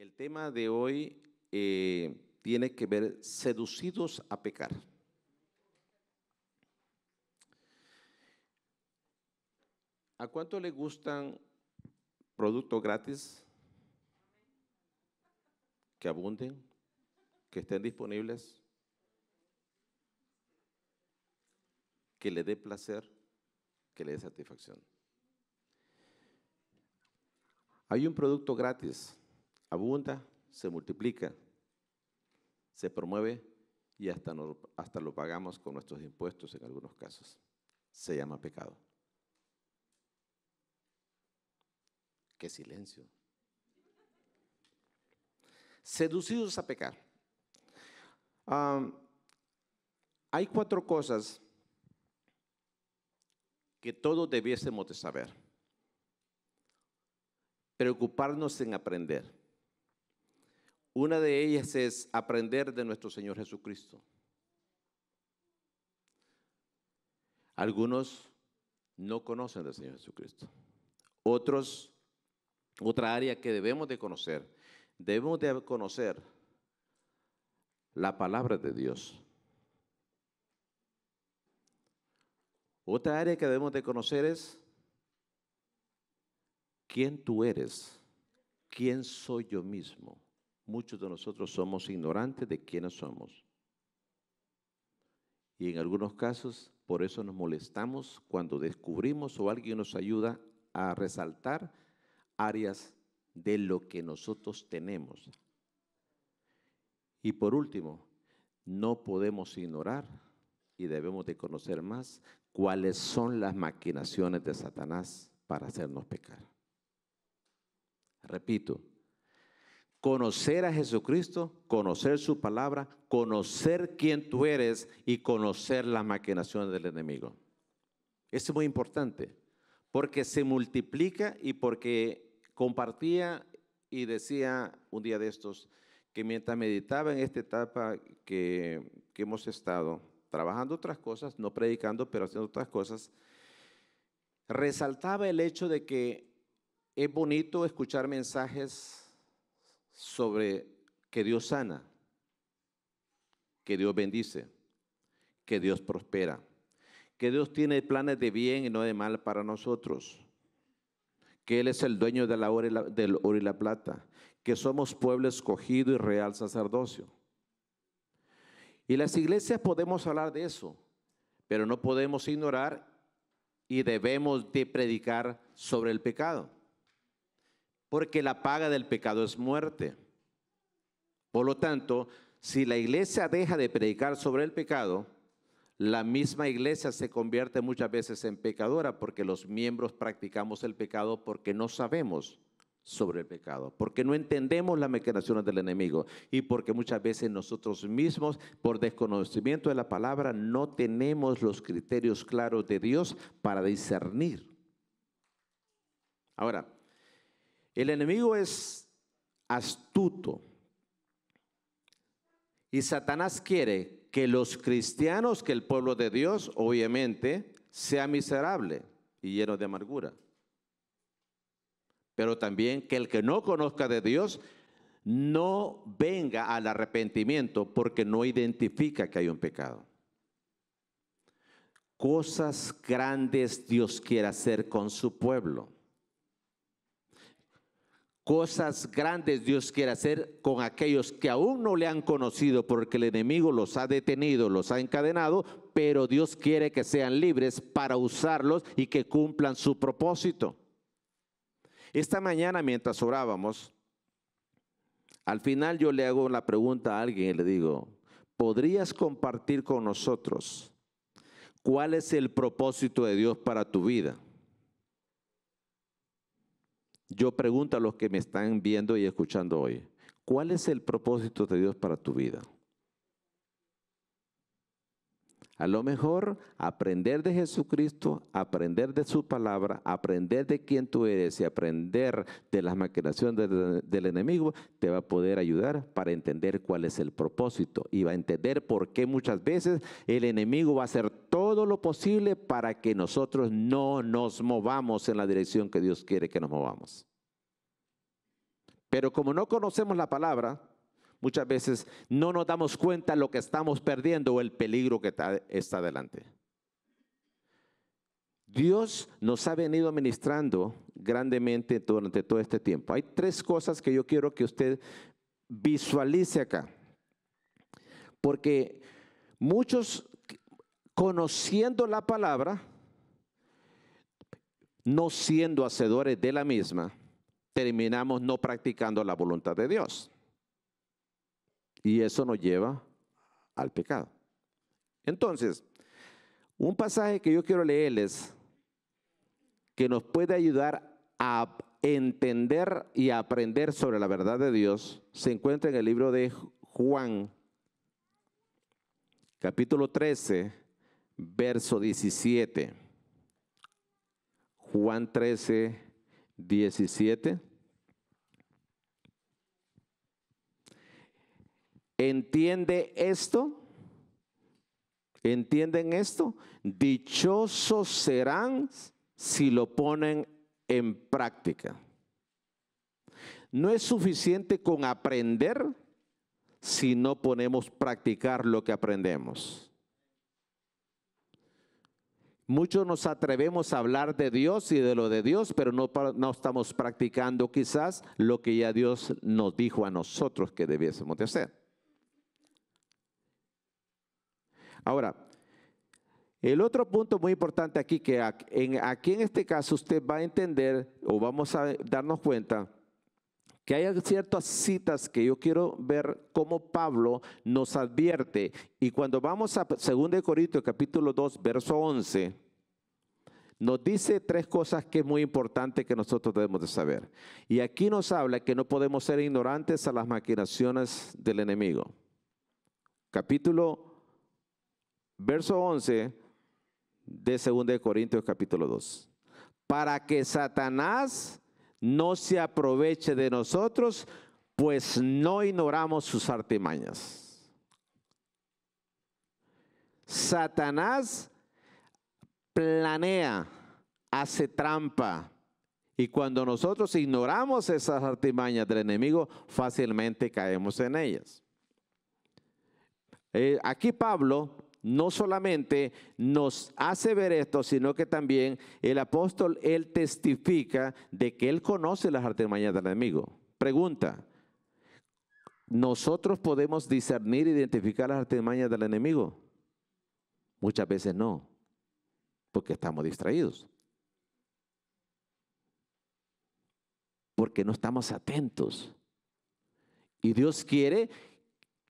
El tema de hoy eh, tiene que ver seducidos a pecar. ¿A cuánto le gustan productos gratis? Que abunden, que estén disponibles, que le dé placer, que le dé satisfacción. Hay un producto gratis abunda, se multiplica, se promueve y hasta, hasta lo pagamos con nuestros impuestos en algunos casos. Se llama pecado. Qué silencio. Seducidos a pecar. hay cuatro cosas que todos debiésemos de saber. Preocuparnos en aprender. Una de ellas es aprender de nuestro Señor Jesucristo. Algunos no conocen al Señor Jesucristo. Otros, otra área que debemos de conocer, debemos de conocer la palabra de Dios. Otra área que debemos de conocer es quién tú eres, quién soy yo mismo. Muchos de nosotros somos ignorantes de quiénes somos. Y en algunos casos, por eso nos molestamos cuando descubrimos o alguien nos ayuda a resaltar áreas de lo que nosotros tenemos. Y por último, no podemos ignorar y debemos de conocer más cuáles son las maquinaciones de Satanás para hacernos pecar. Repito, Conocer a Jesucristo, conocer su palabra, conocer quién tú eres y conocer las maquinaciones del enemigo. Eso es muy importante, porque se multiplica y porque compartía y decía un día de estos que mientras meditaba en esta etapa que, que hemos estado trabajando otras cosas, no predicando, pero haciendo otras cosas, resaltaba el hecho de que es bonito escuchar mensajes sobre que Dios sana, que Dios bendice, que Dios prospera, que Dios tiene planes de bien y no de mal para nosotros, que Él es el dueño de la del oro y la plata, que somos pueblo escogido y real sacerdocio. Y las iglesias podemos hablar de eso, pero no podemos ignorar y debemos de predicar sobre el pecado porque la paga del pecado es muerte. Por lo tanto, si la iglesia deja de predicar sobre el pecado, la misma iglesia se convierte muchas veces en pecadora porque los miembros practicamos el pecado porque no sabemos sobre el pecado, porque no entendemos las maquinaciones del enemigo y porque muchas veces nosotros mismos, por desconocimiento de la palabra, no tenemos los criterios claros de Dios para discernir. Ahora, el enemigo es astuto. Y Satanás quiere que los cristianos, que el pueblo de Dios, obviamente, sea miserable y lleno de amargura. Pero también que el que no conozca de Dios no venga al arrepentimiento porque no identifica que hay un pecado. Cosas grandes Dios quiere hacer con su pueblo. Cosas grandes Dios quiere hacer con aquellos que aún no le han conocido porque el enemigo los ha detenido, los ha encadenado, pero Dios quiere que sean libres para usarlos y que cumplan su propósito. Esta mañana mientras orábamos, al final yo le hago la pregunta a alguien y le digo, ¿podrías compartir con nosotros cuál es el propósito de Dios para tu vida? Yo pregunto a los que me están viendo y escuchando hoy, ¿cuál es el propósito de Dios para tu vida? A lo mejor aprender de Jesucristo, aprender de su palabra, aprender de quién tú eres y aprender de las maquinaciones del, enemigo te va a poder ayudar para entender cuál es el propósito y va a entender por qué muchas veces el enemigo va a hacer todo lo posible para que nosotros no nos movamos en la dirección que Dios quiere que nos movamos. Pero como no conocemos la palabra, Muchas veces no nos damos cuenta lo que estamos perdiendo o el peligro que está, adelante. Dios nos ha venido ministrando grandemente durante todo este tiempo. Hay tres cosas que yo quiero que usted visualice acá. Porque muchos conociendo la palabra, no siendo hacedores de la misma, terminamos no practicando la voluntad de Dios. Y eso nos lleva al pecado. Entonces, un pasaje que yo quiero leerles que nos puede ayudar a entender y a aprender sobre la verdad de Dios se encuentra en el libro de Juan, capítulo 13, verso 17. Juan 13, 17. ¿Entiende esto? ¿Entienden esto? Dichosos serán si lo ponen en práctica. No es suficiente con aprender si no ponemos practicar lo que aprendemos. Muchos nos atrevemos a hablar de Dios y de lo de Dios, pero no, no estamos practicando quizás lo que ya Dios nos dijo a nosotros que debiésemos de hacer. Ahora, el otro punto muy importante aquí, que aquí en este caso usted va a entender o vamos a darnos cuenta que hay ciertas citas que yo quiero ver cómo Pablo nos advierte. Y cuando vamos a 2 Corintios capítulo 2, verso 11, nos dice tres cosas que es muy importante que nosotros debemos de saber. Y aquí nos habla que no podemos ser ignorantes a las maquinaciones del enemigo. Capítulo verso 11 de 2 Corintios capítulo 2. Para que Satanás no se aproveche de nosotros, pues no ignoramos sus artimañas. Satanás planea, hace trampa. Y cuando nosotros ignoramos esas artimañas del enemigo, fácilmente caemos en ellas. Eh, aquí Pablo no solamente nos hace ver esto, sino que también el apóstol, él testifica de que él conoce las artimañas del enemigo. Pregunta, ¿nosotros podemos discernir e identificar las artimañas del enemigo? Muchas veces no, porque estamos distraídos. Porque no estamos atentos. Y Dios quiere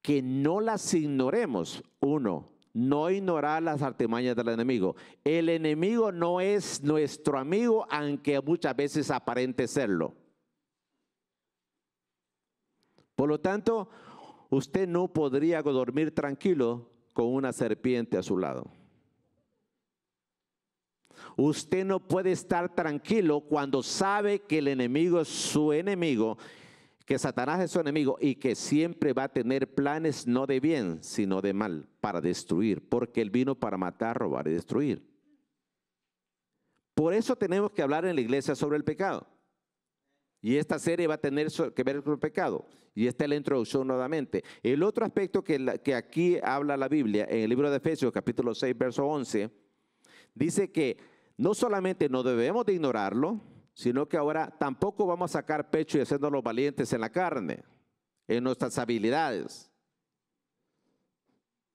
que no las ignoremos. Uno, no ignorar las artimañas del enemigo. El enemigo no es nuestro amigo, aunque muchas veces aparente serlo. Por lo tanto, usted no podría dormir tranquilo con una serpiente a su lado. Usted no puede estar tranquilo cuando sabe que el enemigo es su enemigo que Satanás es su enemigo y que siempre va a tener planes no de bien, sino de mal, para destruir, porque él vino para matar, robar y destruir. Por eso tenemos que hablar en la iglesia sobre el pecado. Y esta serie va a tener que ver con el pecado. Y esta es la introducción nuevamente. El otro aspecto que, aquí habla la Biblia, en el libro de Efesios capítulo 6, verso 11, dice que no solamente no debemos de ignorarlo, sino que ahora tampoco vamos a sacar pecho y hacernos valientes en la carne, en nuestras habilidades.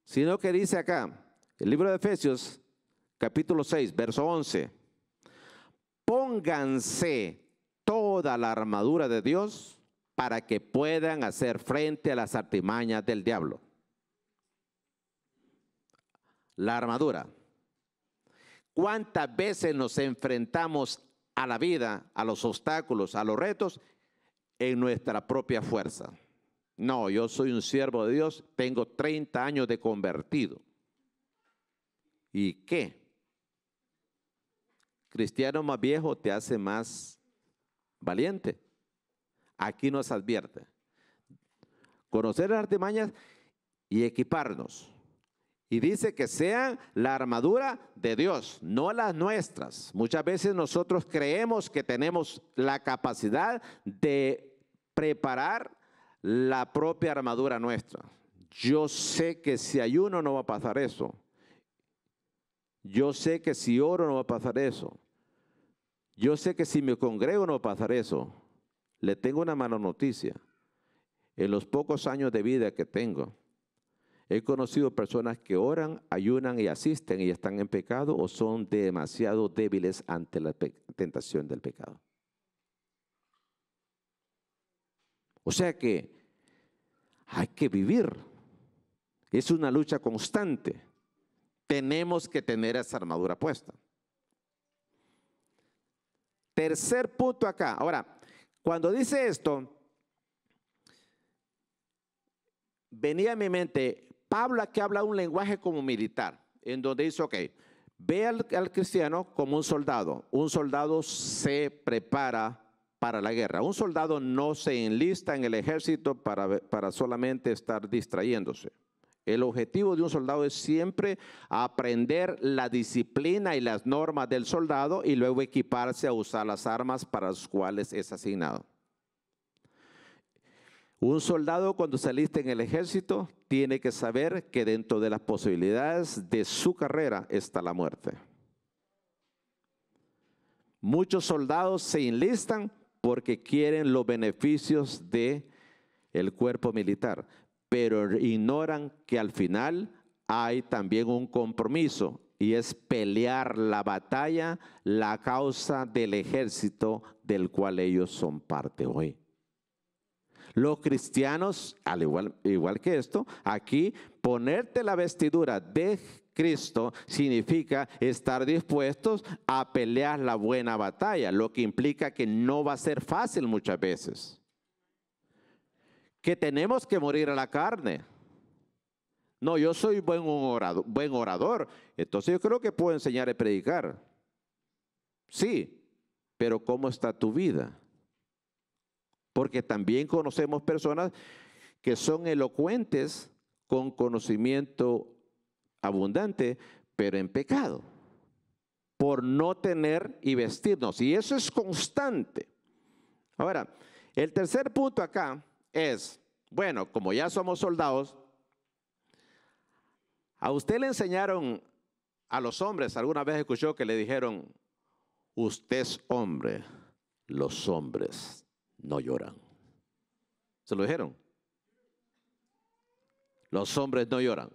Sino que dice acá, el libro de Efesios, capítulo 6, verso 11, pónganse toda la armadura de Dios para que puedan hacer frente a las artimañas del diablo. La armadura. ¿Cuántas veces nos enfrentamos a la vida, a los obstáculos, a los retos, en nuestra propia fuerza. No, yo soy un siervo de Dios, tengo 30 años de convertido. ¿Y qué? Cristiano más viejo te hace más valiente. Aquí nos advierte. Conocer las artimañas y equiparnos. Y dice que sean la armadura de Dios, no las nuestras. Muchas veces nosotros creemos que tenemos la capacidad de preparar la propia armadura nuestra. Yo sé que si ayuno no va a pasar eso. Yo sé que si oro no va a pasar eso. Yo sé que si me congrego no va a pasar eso. Le tengo una mala noticia. En los pocos años de vida que tengo, He conocido personas que oran, ayunan y asisten y están en pecado o son demasiado débiles ante la tentación del pecado. O sea que hay que vivir. Es una lucha constante. Tenemos que tener esa armadura puesta. Tercer punto acá. Ahora, cuando dice esto, venía a mi mente Habla que habla un lenguaje como militar, en donde dice, ok, ve al, al, cristiano como un soldado. Un soldado se prepara para la guerra. Un soldado no se enlista en el ejército para, para solamente estar distrayéndose. El objetivo de un soldado es siempre aprender la disciplina y las normas del soldado y luego equiparse a usar las armas para las cuales es asignado. Un soldado cuando se alista en el ejército tiene que saber que dentro de las posibilidades de su carrera está la muerte. Muchos soldados se enlistan porque quieren los beneficios de el cuerpo militar, pero ignoran que al final hay también un compromiso y es pelear la batalla, la causa del ejército del cual ellos son parte hoy. Los cristianos, al igual, que esto, aquí ponerte la vestidura de Cristo significa estar dispuestos a pelear la buena batalla, lo que implica que no va a ser fácil muchas veces. Que tenemos que morir a la carne. No, yo soy buen orador, buen orador, entonces yo creo que puedo enseñar y predicar. Sí, pero ¿cómo está tu vida? Porque también conocemos personas que son elocuentes con conocimiento abundante, pero en pecado, por no tener y vestirnos. Y eso es constante. Ahora, el tercer punto acá es, bueno, como ya somos soldados, a usted le enseñaron a los hombres, alguna vez escuchó que le dijeron, usted es hombre, los hombres no lloran. ¿Se lo dijeron? Los hombres no lloran.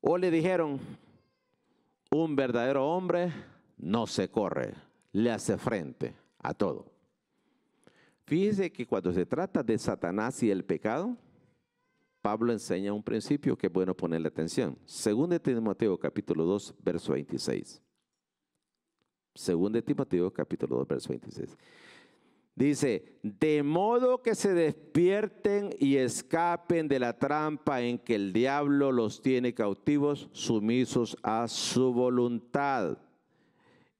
O le dijeron, un verdadero hombre no se corre, le hace frente a todo. Fíjese que cuando se trata de Satanás y el pecado, Pablo enseña un principio que es bueno ponerle atención. Según Timoteo capítulo 2, verso 26. Según Timoteo capítulo 2, verso 26. Dice, de modo que se despierten y escapen de la trampa en que el diablo los tiene cautivos, sumisos a su voluntad.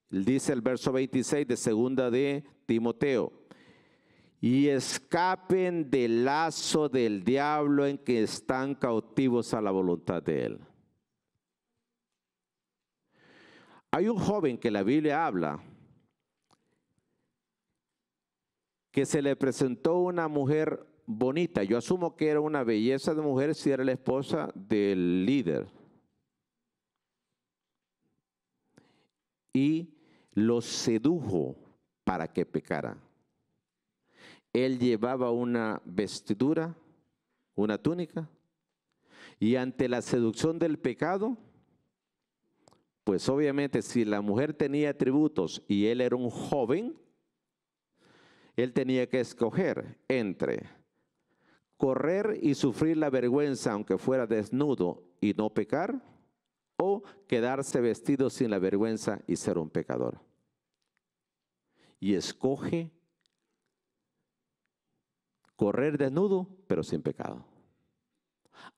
Dice el verso 26 de segunda de Timoteo. Y escapen del lazo del diablo en que están cautivos a la voluntad de él. Hay un joven que la Biblia habla, que se le presentó una mujer bonita. Yo asumo que era una belleza de mujer si era la esposa del líder. Y lo sedujo para que pecara. Él llevaba una vestidura, una túnica, y ante la seducción del pecado, pues obviamente si la mujer tenía atributos y él era un joven, él tenía que escoger entre correr y sufrir la vergüenza aunque fuera desnudo y no pecar, o quedarse vestido sin la vergüenza y ser un pecador. Y escoge correr desnudo, pero sin pecado.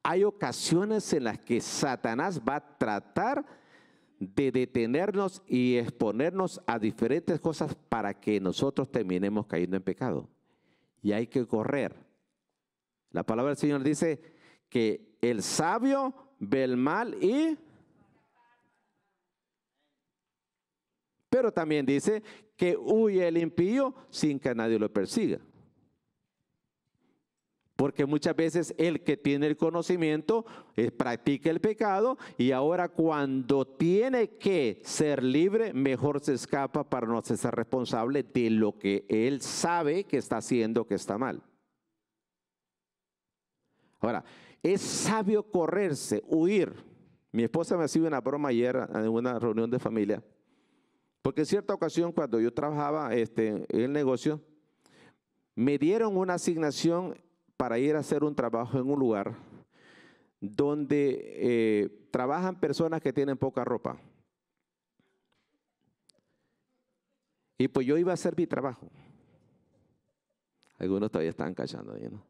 Hay ocasiones en las que Satanás va a tratar de detenernos y exponernos a diferentes cosas para que nosotros terminemos cayendo en pecado. Y hay que correr. La palabra del Señor dice que el sabio ve el mal y... Pero también dice que huye el impío sin que nadie lo persiga. Porque muchas veces el que tiene el conocimiento eh, practica el pecado y ahora cuando tiene que ser libre, mejor se escapa para no ser responsable de lo que él sabe que está haciendo que está mal. Ahora, es sabio correrse, huir. Mi esposa me ha sido una broma ayer en una reunión de familia, porque en cierta ocasión cuando yo trabajaba este, en el negocio, me dieron una asignación para ir a hacer un trabajo en un lugar donde eh, trabajan personas que tienen poca ropa. Y pues yo iba a hacer mi trabajo. Algunos todavía están callando ahí, ¿no?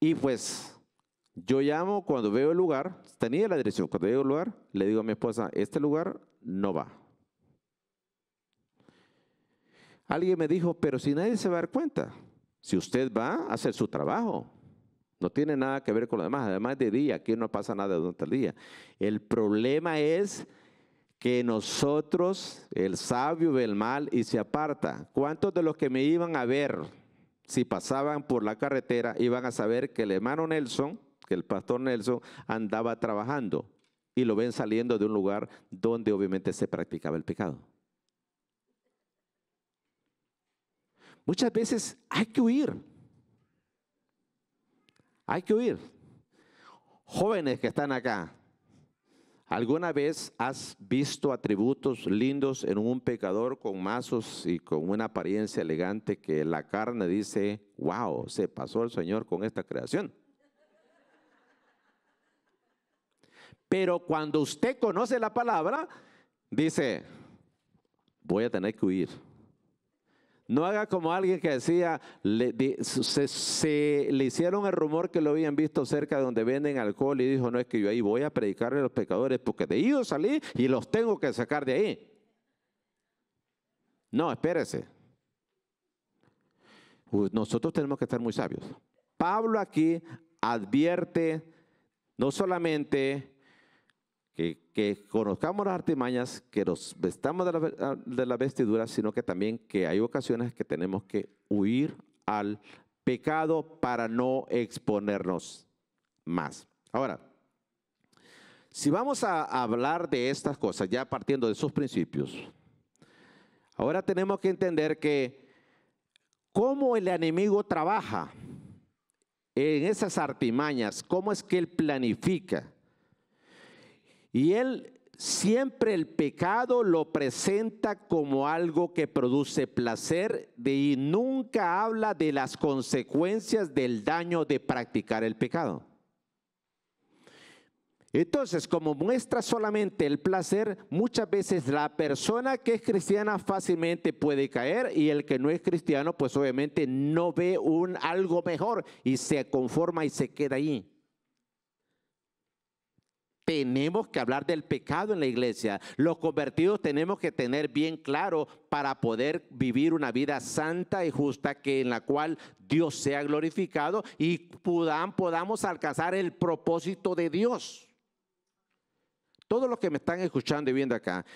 Y pues yo llamo cuando veo el lugar, tenía la dirección, cuando veo el lugar, le digo a mi esposa, este lugar no va. Alguien me dijo, pero si nadie se va a dar cuenta. Si usted va a hacer su trabajo, no tiene nada que ver con lo demás. Además de día, aquí no pasa nada durante el día. El problema es que nosotros, el sabio ve el mal y se aparta. ¿Cuántos de los que me iban a ver, si pasaban por la carretera, iban a saber que el hermano Nelson, que el pastor Nelson, andaba trabajando y lo ven saliendo de un lugar donde obviamente se practicaba el pecado? Muchas veces hay que huir. Hay que huir. Jóvenes que están acá, ¿alguna vez has visto atributos lindos en un pecador con mazos y con una apariencia elegante que la carne dice, wow, se pasó el Señor con esta creación? Pero cuando usted conoce la palabra, dice, voy a tener que huir no haga como alguien que decía, le, se, le hicieron el rumor que lo habían visto cerca de donde venden alcohol y dijo, no es que yo ahí voy a predicarle a los pecadores porque de ellos salí y los tengo que sacar de ahí. No, espérese. nosotros tenemos que estar muy sabios. Pablo aquí advierte no solamente que, conozcamos las artimañas, que nos vestamos de la, ah, de vestidura, sino que también que hay ocasiones que tenemos que huir al pecado para no exponernos más. Ahora, si vamos a hablar de estas cosas, ya partiendo de sus principios, ahora tenemos que entender que cómo el enemigo trabaja en esas artimañas, cómo es que él planifica. Y él siempre el pecado lo presenta como algo que produce placer de, y nunca habla de las consecuencias del daño de practicar el pecado. Entonces, como muestra solamente el placer, muchas veces la persona que es cristiana fácilmente puede caer y el que no es cristiano, pues obviamente no ve un algo mejor y se conforma y se queda ahí. Tenemos que hablar del pecado en la iglesia. Los convertidos tenemos que tener bien claro para poder vivir una vida santa y justa que en la cual Dios sea glorificado y podamos alcanzar el propósito de Dios. Todos los que me están escuchando y viendo acá,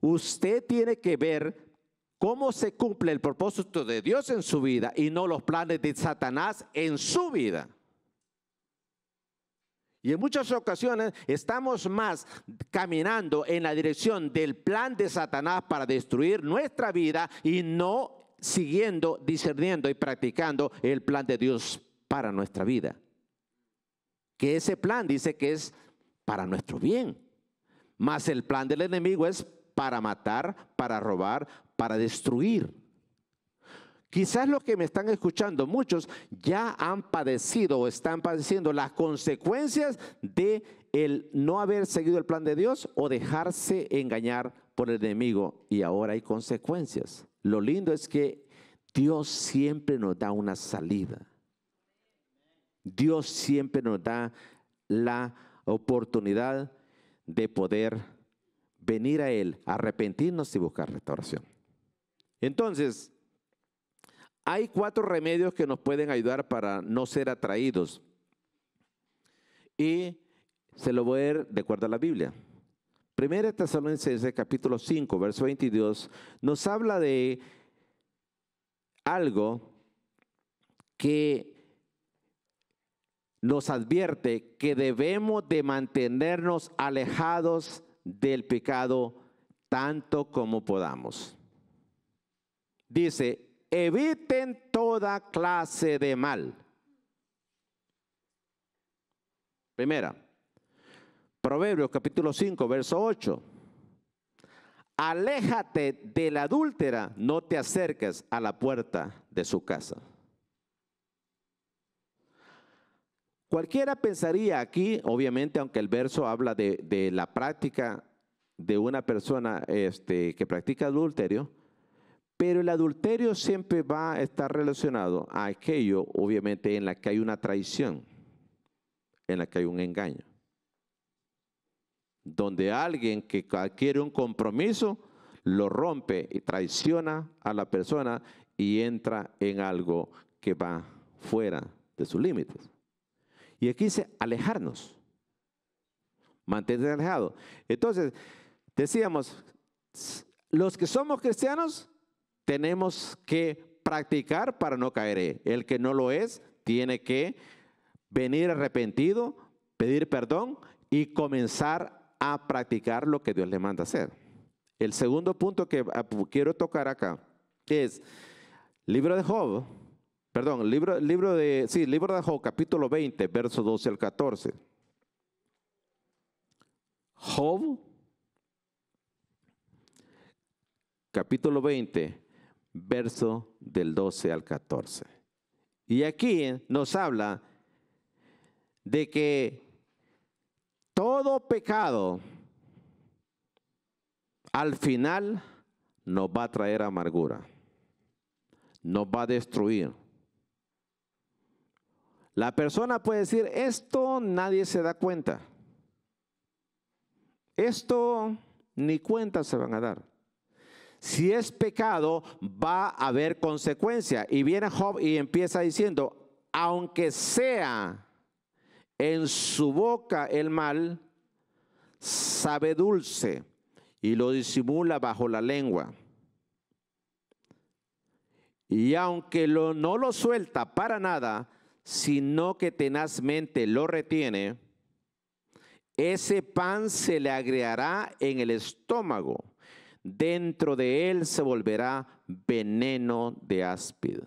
usted tiene que ver cómo se cumple el propósito de Dios en su vida y no los planes de Satanás en su vida. Y en muchas ocasiones estamos más caminando en la dirección del plan de Satanás para destruir nuestra vida y no siguiendo, discerniendo y practicando el plan de Dios para nuestra vida. Que ese plan dice que es para nuestro bien. más el plan del enemigo es para matar, para robar, para destruir. Quizás los que me están escuchando, muchos ya han padecido o están padeciendo las consecuencias de el no haber seguido el plan de Dios o dejarse engañar por el enemigo y ahora hay consecuencias. Lo lindo es que Dios siempre nos da una salida. Dios siempre nos da la oportunidad de poder venir a Él, arrepentirnos y buscar restauración. Entonces, hay cuatro remedios que nos pueden ayudar para no ser atraídos. Y se lo voy a leer de acuerdo a la Biblia. Primera Tesalonicenses capítulo 5, verso 22, nos habla de algo que nos advierte que debemos de mantenernos alejados del pecado tanto como podamos. Dice, eviten toda clase de mal. Primera, Proverbios capítulo 5, verso 8. Aléjate de la adúltera, no te acerques a la puerta de su casa. Cualquiera pensaría aquí, obviamente, aunque el verso habla de, la práctica de una persona este, que practica adulterio, pero el adulterio siempre va a estar relacionado a aquello, obviamente, en la que hay una traición, en la que hay un engaño. Donde alguien que adquiere un compromiso lo rompe y traiciona a la persona y entra en algo que va fuera de sus límites. Y aquí dice alejarnos, mantenerse alejado. Entonces, decíamos, los que somos cristianos tenemos que practicar para no caer. El que no lo es, tiene que venir arrepentido, pedir perdón y comenzar a practicar lo que Dios le manda hacer. El segundo punto que ah, quiero tocar acá es libro de Job, perdón, libro, libro de, sí, libro de Job, capítulo 20, verso 12 al 14. Job, capítulo 20, verso del 12 al 14. Y aquí nos habla de que todo pecado al final nos va a traer amargura, nos va a destruir. La persona puede decir, esto nadie se da cuenta, esto ni cuenta se van a dar. Si es pecado, va a haber consecuencia. Y viene Job y empieza diciendo, aunque sea en su boca el mal, sabe dulce y lo disimula bajo la lengua. Y aunque lo, no lo suelta para nada, sino que tenazmente lo retiene, ese pan se le agregará en el estómago dentro de él se volverá veneno de áspid.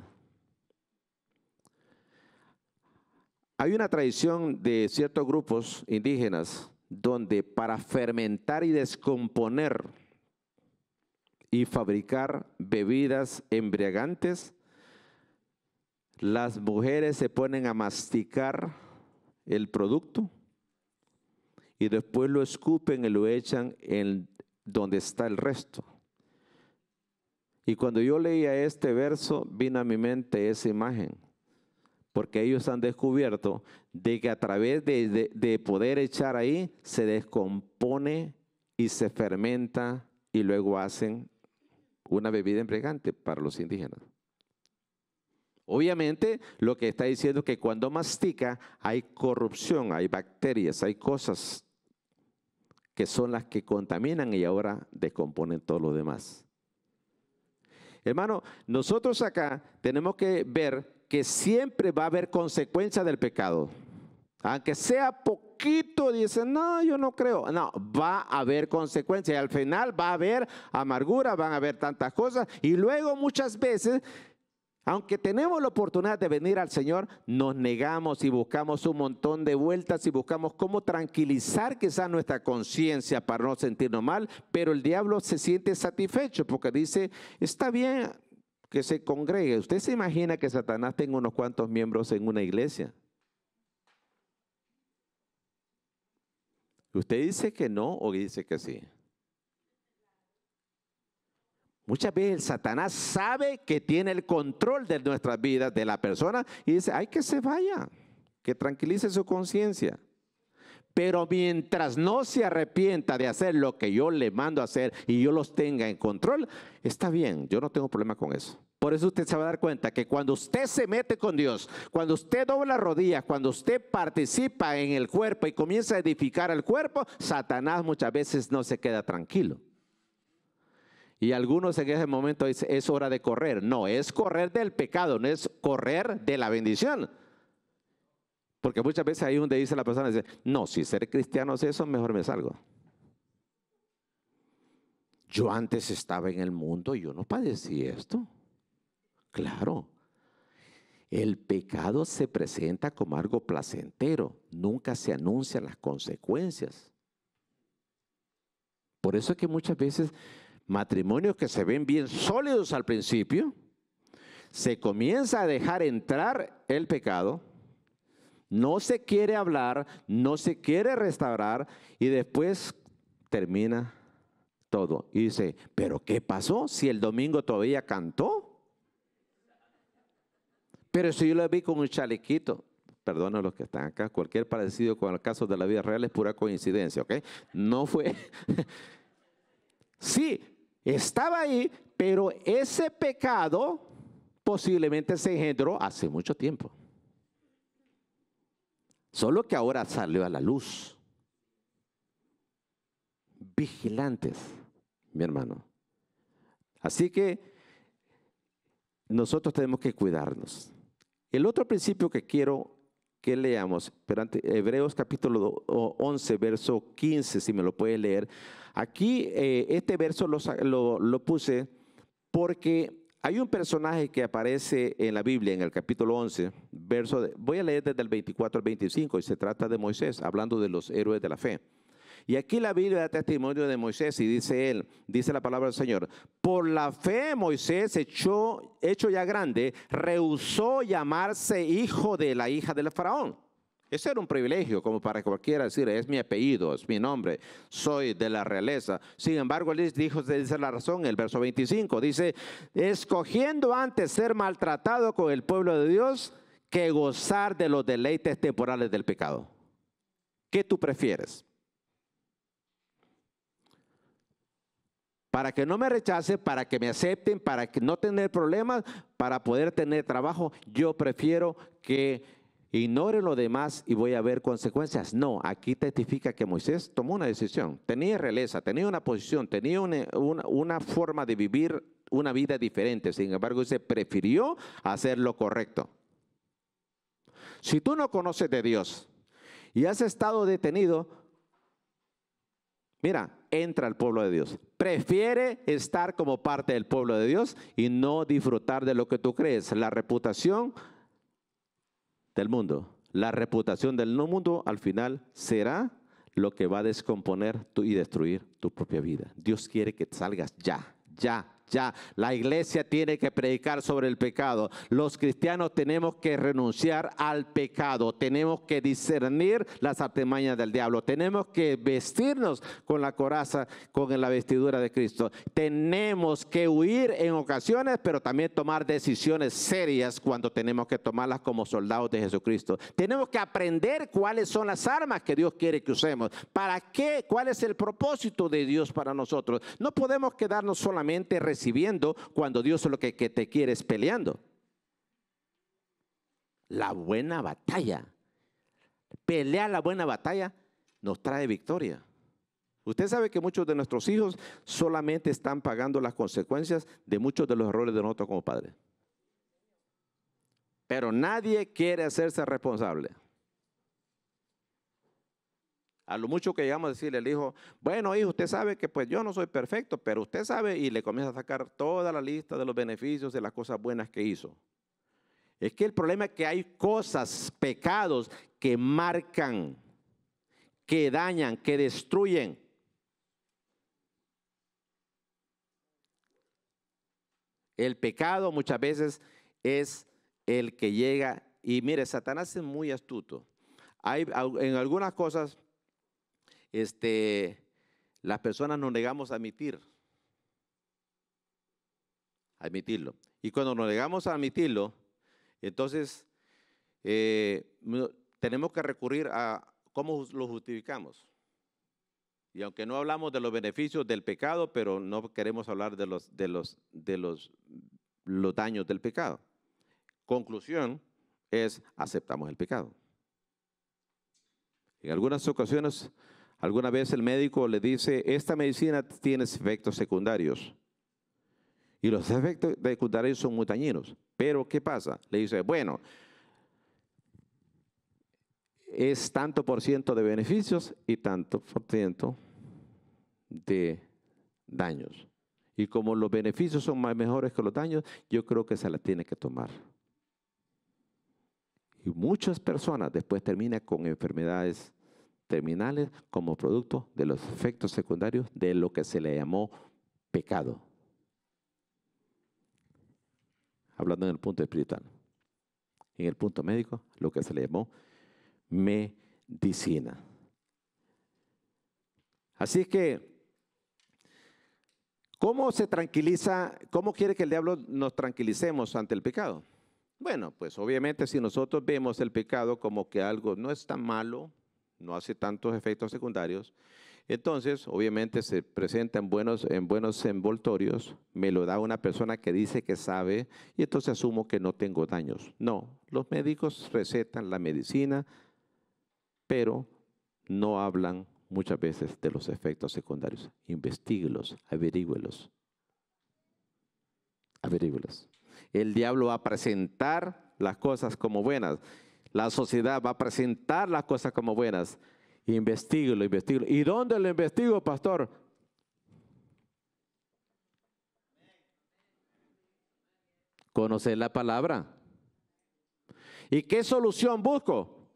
Hay una tradición de ciertos grupos indígenas donde para fermentar y descomponer y fabricar bebidas embriagantes, las mujeres se ponen a masticar el producto y después lo escupen y lo echan en donde está el resto. Y cuando yo leía este verso, vino a mi mente esa imagen, porque ellos han descubierto de que a través de, poder echar ahí, se descompone y se fermenta y luego hacen una bebida embriagante para los indígenas. Obviamente, lo que está diciendo es que cuando mastica hay corrupción, hay bacterias, hay cosas que son las que contaminan y ahora descomponen todo lo demás. Hermano, nosotros acá tenemos que ver que siempre va a haber consecuencia del pecado. Aunque sea poquito, dicen, no, yo no creo. No, va a haber consecuencias. Y al final va a haber amargura, van a haber tantas cosas. Y luego muchas veces aunque tenemos la oportunidad de venir al Señor, nos negamos y buscamos un montón de vueltas y buscamos cómo tranquilizar quizás nuestra conciencia para no sentirnos mal, pero el diablo se siente satisfecho porque dice, está bien que se congregue. ¿Usted se imagina que Satanás tenga unos cuantos miembros en una iglesia? ¿Usted dice que no o dice que sí? Muchas veces Satanás sabe que tiene el control de nuestras vidas, de la persona, y dice, hay que se vaya, que tranquilice su conciencia. Pero mientras no se arrepienta de hacer lo que yo le mando a hacer y yo los tenga en control, está bien, yo no tengo problema con eso. Por eso usted se va a dar cuenta que cuando usted se mete con Dios, cuando usted dobla rodillas, cuando usted participa en el cuerpo y comienza a edificar el cuerpo, Satanás muchas veces no se queda tranquilo. Y algunos en ese momento dicen, es hora de correr. No, es correr del pecado, no es correr de la bendición. Porque muchas veces un donde dice la persona, dice, no, si ser cristiano es eso, mejor me salgo. Yo antes estaba en el mundo y yo no padecí esto. Claro. El pecado se presenta como algo placentero, nunca se anuncian las consecuencias. Por eso es que muchas veces matrimonios que se ven bien sólidos al principio, se comienza a dejar entrar el pecado, no se quiere hablar, no se quiere restaurar y después termina todo. Y dice, pero ¿qué pasó si el domingo todavía cantó? Pero si yo lo vi con un chalequito, perdona a los que están acá, cualquier parecido con el caso de la vida real es pura coincidencia, ¿ok? No fue... sí, estaba ahí, pero ese pecado posiblemente se engendró hace mucho tiempo. Solo que ahora salió a la luz. Vigilantes, mi hermano. Así que nosotros tenemos que cuidarnos. El otro principio que quiero que leamos, pero Hebreos capítulo 11, verso 15, si me lo puedes leer. Aquí eh, este verso lo, puse porque hay un personaje que aparece en la Biblia, en el capítulo 11, verso voy a leer desde el 24 al 25, y se trata de Moisés, hablando de los héroes de la fe. Y aquí la Biblia da testimonio de Moisés y dice él, dice la palabra del Señor, por la fe Moisés, echó, hecho ya grande, rehusó llamarse hijo de la hija del faraón. Ese era un privilegio, como para cualquiera decir, es mi apellido, es mi nombre, soy de la realeza. Sin embargo, él dijo, dice la razón, el verso 25, dice, escogiendo antes ser maltratado con el pueblo de Dios que gozar de los deleites temporales del pecado. ¿Qué tú prefieres? para que no me rechacen, para que me acepten, para que no tener problemas, para poder tener trabajo. Yo prefiero que ignore lo demás y voy a ver consecuencias. No, aquí testifica que Moisés tomó una decisión. Tenía realeza, tenía una posición, tenía una, forma de vivir una vida diferente. Sin embargo, se prefirió hacer lo correcto. Si tú no conoces de Dios y has estado detenido, Mira, entra al pueblo de Dios. Prefiere estar como parte del pueblo de Dios y no disfrutar de lo que tú crees, la reputación del mundo. La reputación del no mundo al final será lo que va a descomponer y destruir tu propia vida. Dios quiere que salgas ya, ya, ya. La iglesia tiene que predicar sobre el pecado. Los cristianos tenemos que renunciar al pecado. Tenemos que discernir las artimañas del diablo. Tenemos que vestirnos con la coraza, con la vestidura de Cristo. Tenemos que huir en ocasiones, pero también tomar decisiones serias cuando tenemos que tomarlas como soldados de Jesucristo. Tenemos que aprender cuáles son las armas que Dios quiere que usemos. ¿Para qué? ¿Cuál es el propósito de Dios para nosotros? No podemos quedarnos solamente recibiendo cuando Dios es lo que, que te quiere es peleando. La buena batalla. Pelear la buena batalla nos trae victoria. Usted sabe que muchos de nuestros hijos solamente están pagando las consecuencias de muchos de los errores de nosotros como padres. Pero nadie quiere hacerse responsable. A lo mucho que llegamos a decirle al hijo, bueno, hijo, usted sabe que pues yo no soy perfecto, pero usted sabe y le comienza a sacar toda la lista de los beneficios de las cosas buenas que hizo. Es que el problema es que hay cosas, pecados que marcan, que dañan, que destruyen. El pecado muchas veces es el que llega y mire, Satanás es muy astuto. Hay, en algunas cosas este, las personas nos negamos a admitir. Admitirlo. Y cuando nos negamos a admitirlo, entonces eh, tenemos que recurrir a cómo lo justificamos. Y aunque no hablamos de los beneficios del pecado, pero no queremos hablar de los, de los, de los, los daños del pecado. Conclusión es aceptamos el pecado. En algunas ocasiones Alguna vez el médico le dice, esta medicina tiene efectos secundarios. Y los efectos secundarios son muy dañinos. Pero, ¿qué pasa? Le dice, bueno, es tanto por ciento de beneficios y tanto por ciento de daños. Y como los beneficios son más mejores que los daños, yo creo que se la tiene que tomar. Y muchas personas después terminan con enfermedades terminales como producto de los efectos secundarios de lo que se le llamó pecado. Hablando en el punto espiritual. En el punto médico, lo que se le llamó medicina. Así que, ¿cómo se tranquiliza? ¿Cómo quiere que el diablo nos tranquilicemos ante el pecado? Bueno, pues obviamente si nosotros vemos el pecado como que algo no es tan malo, no hace tantos efectos secundarios. Entonces, obviamente se presenta en buenos, en buenos envoltorios, me lo da una persona que dice que sabe y entonces asumo que no tengo daños. No, los médicos recetan la medicina, pero no hablan muchas veces de los efectos secundarios. Investíguelos, averíguelos. Averíguelos. El diablo va a presentar las cosas como buenas la sociedad va a presentar las cosas como buenas. Investíguelo, investiguelo. ¿Y dónde lo investigo, pastor? Conocer la palabra. ¿Y qué solución busco?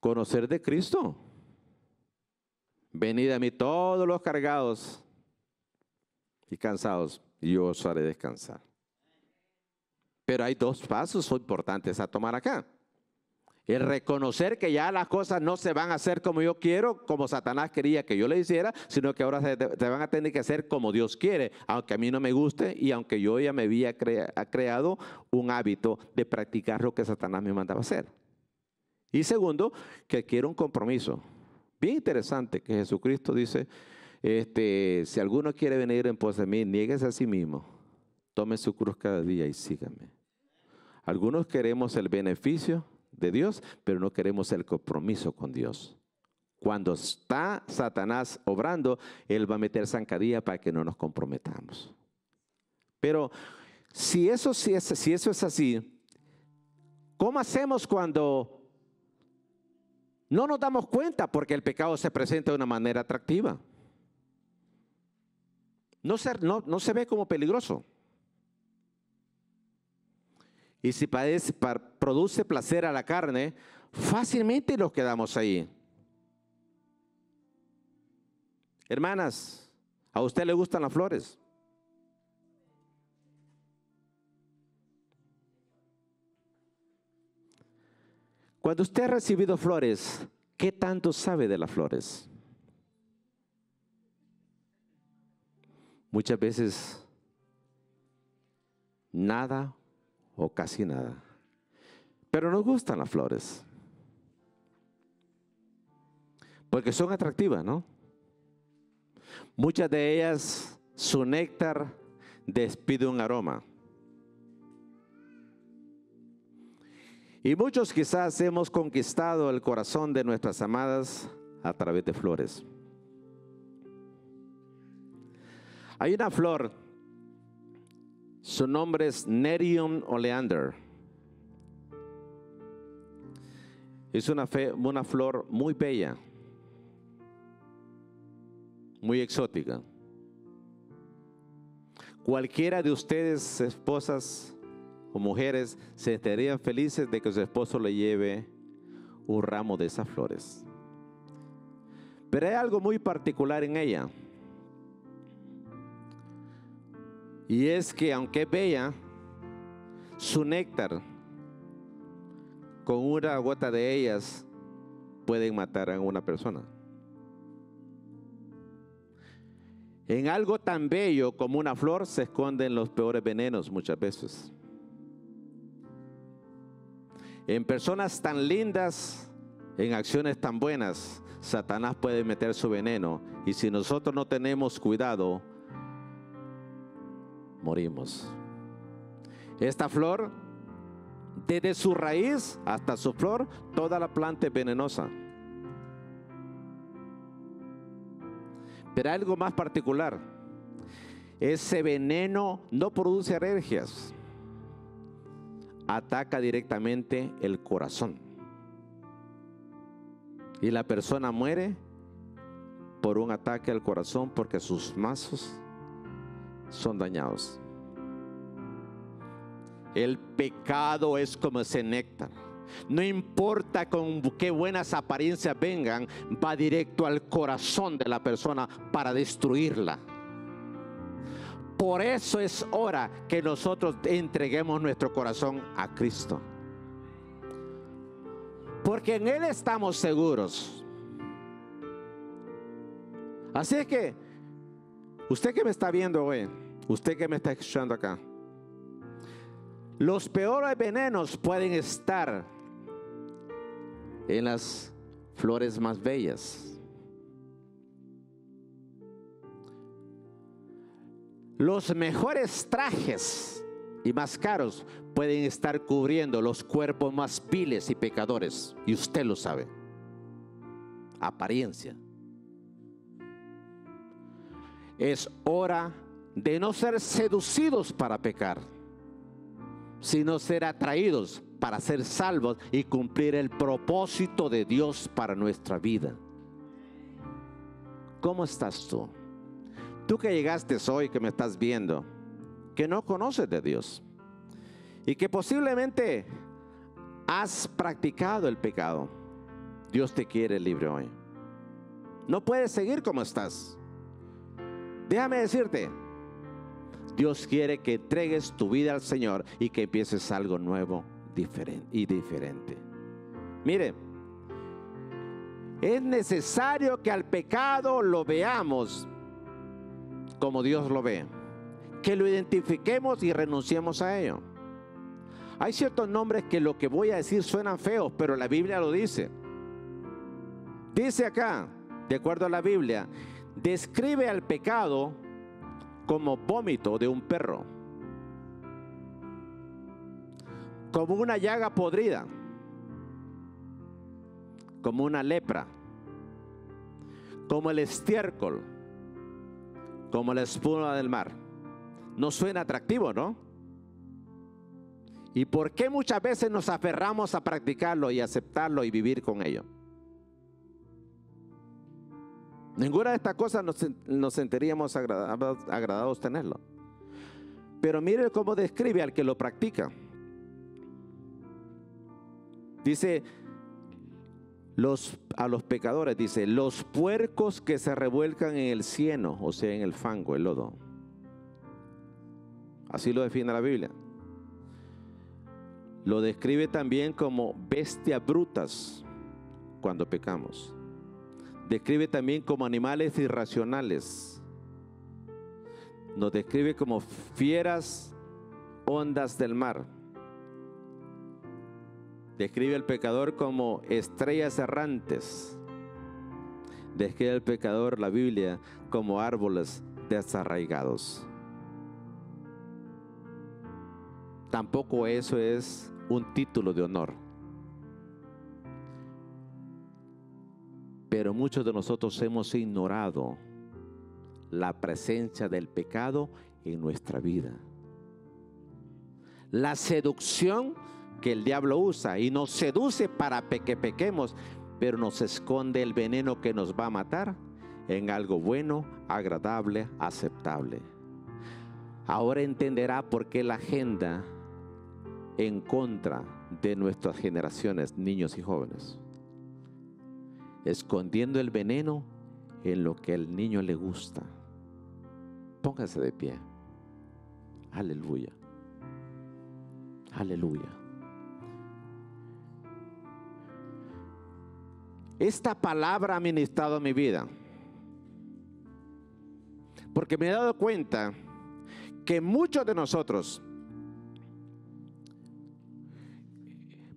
Conocer de Cristo. Venid a mí todos los cargados y cansados, yo os haré descansar. Pero hay dos pasos importantes a tomar acá. El reconocer que ya las cosas no se van a hacer como yo quiero, como Satanás quería que yo le hiciera, sino que ahora se, van a tener que hacer como Dios quiere, aunque a mí no me guste y aunque yo ya me había creado un hábito de practicar lo que Satanás me mandaba hacer. Y segundo, que quiero un compromiso. Bien interesante que Jesucristo dice, este, si alguno quiere venir en pos de mí, nieguese a sí mismo, tome su cruz cada día y sígame. Algunos queremos el beneficio, de Dios, pero no queremos el compromiso con Dios. Cuando está Satanás obrando, Él va a meter zancadilla para que no nos comprometamos. Pero si eso, si, es, si eso es así, ¿cómo hacemos cuando no nos damos cuenta porque el pecado se presenta de una manera atractiva? No se, no se ve como peligroso. Y si produce placer a la carne, fácilmente nos quedamos ahí. Hermanas, ¿a usted le gustan las flores? Cuando usted ha recibido flores, ¿qué tanto sabe de las flores? Muchas veces nada o casi nada. Pero nos gustan las flores. Porque son atractivas, ¿no? Muchas de ellas, su néctar despide un aroma. Y muchos quizás hemos conquistado el corazón de nuestras amadas a través de flores. Hay una flor su nombre es Nerium Oleander. Es una, una flor muy bella, muy exótica. Cualquiera de ustedes, esposas o mujeres, se estarían felices de que su esposo le lleve un ramo de esas flores. Pero hay algo muy particular en ella. Y es que aunque bella, su néctar, con una gota de ellas, pueden matar a una persona. En algo tan bello como una flor se esconden los peores venenos muchas veces. En personas tan lindas, en acciones tan buenas, Satanás puede meter su veneno. Y si nosotros no tenemos cuidado, morimos. Esta flor, desde su raíz hasta su flor, toda la planta es venenosa. Pero algo más particular. Ese veneno no produce alergias. Ataca directamente el corazón. Y la persona muere por un ataque al corazón porque sus mazos son dañados. El pecado es como ese néctar. No importa con qué buenas apariencias vengan, va directo al corazón de la persona para destruirla. Por eso es hora que nosotros entreguemos nuestro corazón a Cristo. Porque en Él estamos seguros. Así es que Usted que me está viendo hoy, usted que me está escuchando acá, los peores venenos pueden estar en las flores más bellas. Los mejores trajes y más caros pueden estar cubriendo los cuerpos más piles y pecadores. Y usted lo sabe. Apariencia es hora de no ser seducidos para pecar, sino ser atraídos para ser salvos y cumplir el propósito de Dios para nuestra vida. ¿Cómo estás tú? Tú que llegaste hoy, que me estás viendo, que no conoces de Dios y que posiblemente has practicado el pecado, Dios te quiere libre hoy. No puedes seguir como estás. Déjame decirte, Dios quiere que entregues tu vida al Señor y que empieces algo nuevo diferente, y diferente. Mire, es necesario que al pecado lo veamos como Dios lo ve, que lo identifiquemos y renunciemos a ello. Hay ciertos nombres que lo que voy a decir suenan feos, pero la Biblia lo dice. Dice acá, de acuerdo a la Biblia, describe al pecado como vómito de un perro, como una llaga podrida, como una lepra, como el estiércol, como la espuma del mar. No suena atractivo, ¿no? ¿Y por qué muchas veces nos aferramos a practicarlo y aceptarlo y vivir con ello? Ninguna de estas cosas nos, sentiríamos agradados, tenerlo. Pero mire cómo describe al que lo practica. Dice, los, a los pecadores, dice, los puercos que se revuelcan en el cieno, o sea, en el fango, el lodo. Así lo define la Biblia. Lo describe también como bestias brutas cuando pecamos describe también como animales irracionales. Nos describe como fieras ondas del mar. Describe al pecador como estrellas errantes. Describe al pecador la Biblia como árboles desarraigados. Tampoco eso es un título de honor. Pero muchos de nosotros hemos ignorado la presencia del pecado en nuestra vida. La seducción que el diablo usa y nos seduce para que pequemos, pero nos esconde el veneno que nos va a matar en algo bueno, agradable, aceptable. Ahora entenderá por qué la agenda en contra de nuestras generaciones, niños y jóvenes escondiendo el veneno en lo que al niño le gusta. Póngase de pie. Aleluya. Aleluya. Esta palabra ha ministrado mi vida. Porque me he dado cuenta que muchos de nosotros,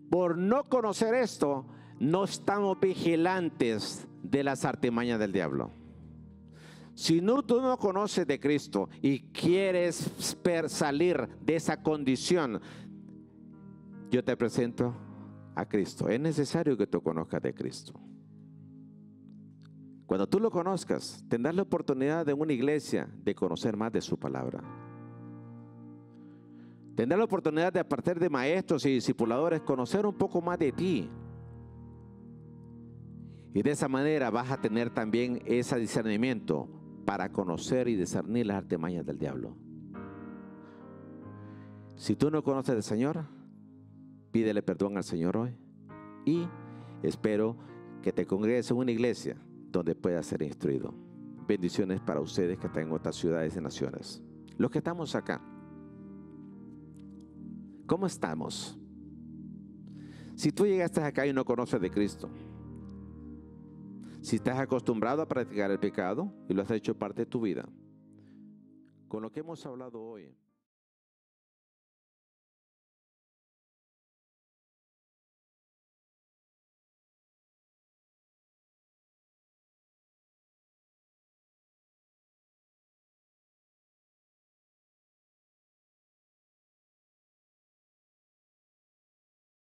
por no conocer esto, no estamos vigilantes de las artimañas del diablo. Si no, tú no conoces de Cristo y quieres salir de esa condición, yo te presento a Cristo. Es necesario que tú conozcas de Cristo. Cuando tú lo conozcas, tendrás la oportunidad de una iglesia de conocer más de su palabra. Tendrás la oportunidad de, a partir de maestros y discipuladores, conocer un poco más de ti, y de esa manera vas a tener también ese discernimiento para conocer y discernir las artimañas del diablo. Si tú no conoces al Señor, pídele perdón al Señor hoy. Y espero que te congregues en una iglesia donde puedas ser instruido. Bendiciones para ustedes que están en otras ciudades y naciones. Los que estamos acá, ¿cómo estamos? Si tú llegaste acá y no conoces de Cristo, si estás acostumbrado a practicar el pecado y lo has hecho parte de tu vida, con lo que hemos hablado hoy,